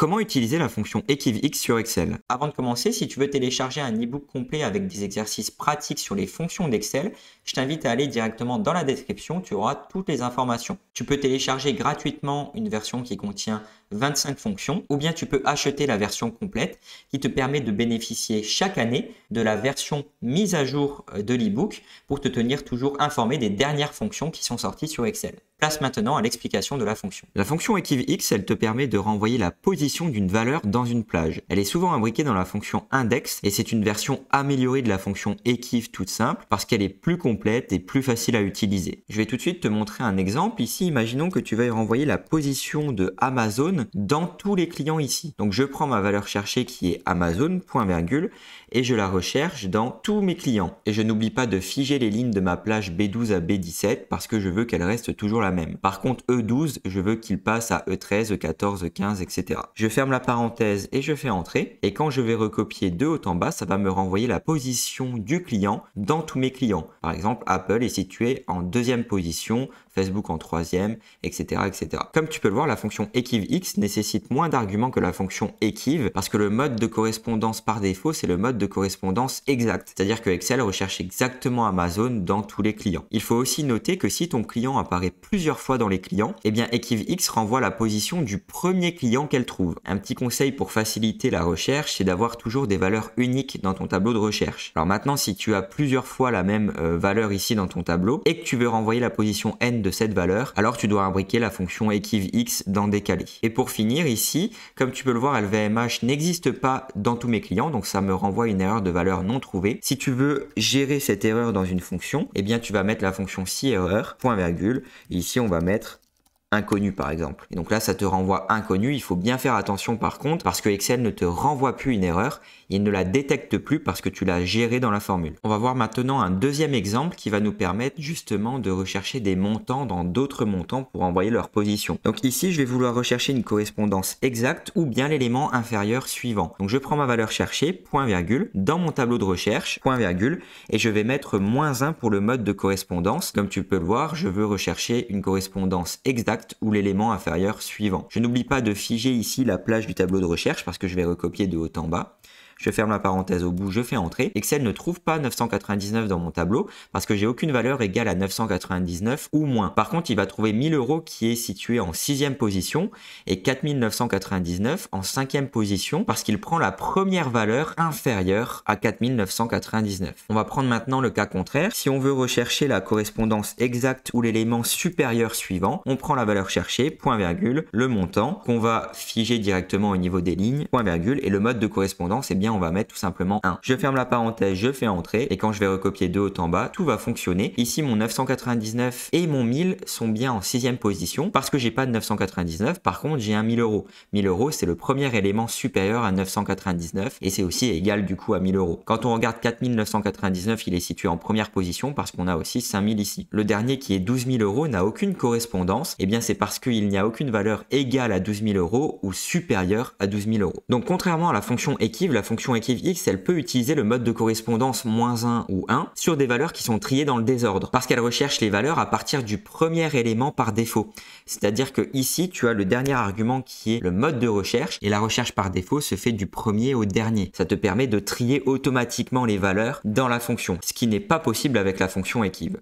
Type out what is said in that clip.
Comment utiliser la fonction EquivX sur Excel Avant de commencer, si tu veux télécharger un ebook complet avec des exercices pratiques sur les fonctions d'Excel, je t'invite à aller directement dans la description, tu auras toutes les informations. Tu peux télécharger gratuitement une version qui contient 25 fonctions, ou bien tu peux acheter la version complète qui te permet de bénéficier chaque année de la version mise à jour euh, de l'ebook pour te tenir toujours informé des dernières fonctions qui sont sorties sur Excel. Place maintenant à l'explication de la fonction. La fonction EquiveX, elle te permet de renvoyer la position d'une valeur dans une plage. Elle est souvent imbriquée dans la fonction index et c'est une version améliorée de la fonction equive toute simple parce qu'elle est plus complète et plus facile à utiliser. Je vais tout de suite te montrer un exemple. Ici, imaginons que tu veuilles renvoyer la position de Amazon dans tous les clients ici. Donc je prends ma valeur cherchée qui est Amazon, point virgule, et je la recherche dans tous mes clients. Et je n'oublie pas de figer les lignes de ma plage B12 à B17 parce que je veux qu'elle reste toujours la même. Par contre, E12, je veux qu'il passe à E13, E14, E15, etc. Je ferme la parenthèse et je fais entrer. Et quand je vais recopier de haut en bas, ça va me renvoyer la position du client dans tous mes clients. Par exemple, Apple est situé en deuxième position, Facebook en troisième, etc., etc. Comme tu peux le voir, la fonction EquivX nécessite moins d'arguments que la fonction équive parce que le mode de correspondance par défaut, c'est le mode de correspondance exact. C'est-à-dire que Excel recherche exactement Amazon dans tous les clients. Il faut aussi noter que si ton client apparaît plusieurs fois dans les clients, eh bien équive X renvoie la position du premier client qu'elle trouve. Un petit conseil pour faciliter la recherche, c'est d'avoir toujours des valeurs uniques dans ton tableau de recherche. Alors maintenant, si tu as plusieurs fois la même euh, valeur ici dans ton tableau et que tu veux renvoyer la position n de cette valeur, alors tu dois imbriquer la fonction Equive X dans décalé. Et pour finir ici, comme tu peux le voir, LVMH n'existe pas dans tous mes clients, donc ça me renvoie une erreur de valeur non trouvée. Si tu veux gérer cette erreur dans une fonction, eh bien tu vas mettre la fonction si erreur, point virgule, et ici on va mettre inconnu par exemple. Et donc là, ça te renvoie inconnu. Il faut bien faire attention par contre parce que Excel ne te renvoie plus une erreur, il ne la détecte plus parce que tu l'as gérée dans la formule. On va voir maintenant un deuxième exemple qui va nous permettre justement de rechercher des montants dans d'autres montants pour envoyer leur position. Donc ici, je vais vouloir rechercher une correspondance exacte ou bien l'élément inférieur suivant. Donc je prends ma valeur cherchée, point virgule, dans mon tableau de recherche, point virgule, et je vais mettre moins 1 pour le mode de correspondance. Comme tu peux le voir, je veux rechercher une correspondance exacte ou l'élément inférieur suivant. Je n'oublie pas de figer ici la plage du tableau de recherche parce que je vais recopier de haut en bas je ferme la parenthèse au bout, je fais entrer. Excel ne trouve pas 999 dans mon tableau parce que j'ai aucune valeur égale à 999 ou moins. Par contre, il va trouver 1000 euros qui est situé en sixième position et 4999 en cinquième position parce qu'il prend la première valeur inférieure à 4999. On va prendre maintenant le cas contraire. Si on veut rechercher la correspondance exacte ou l'élément supérieur suivant, on prend la valeur cherchée, point virgule, le montant qu'on va figer directement au niveau des lignes, point virgule, et le mode de correspondance est bien on va mettre tout simplement 1. Je ferme la parenthèse, je fais entrer et quand je vais recopier de haut en bas, tout va fonctionner. Ici mon 999 et mon 1000 sont bien en sixième position parce que j'ai pas de 999, par contre j'ai un 1000 euros. 1000 euros c'est le premier élément supérieur à 999 et c'est aussi égal du coup à 1000 euros. Quand on regarde 4999, il est situé en première position parce qu'on a aussi 5000 ici. Le dernier qui est 12000 euros n'a aucune correspondance, et eh bien c'est parce qu'il n'y a aucune valeur égale à 12000 euros ou supérieure à 12000 euros. Donc contrairement à la fonction équive, la fonction fonction x elle peut utiliser le mode de correspondance moins 1 ou 1 sur des valeurs qui sont triées dans le désordre, parce qu'elle recherche les valeurs à partir du premier élément par défaut. C'est-à-dire que ici, tu as le dernier argument qui est le mode de recherche, et la recherche par défaut se fait du premier au dernier. Ça te permet de trier automatiquement les valeurs dans la fonction, ce qui n'est pas possible avec la fonction Equive.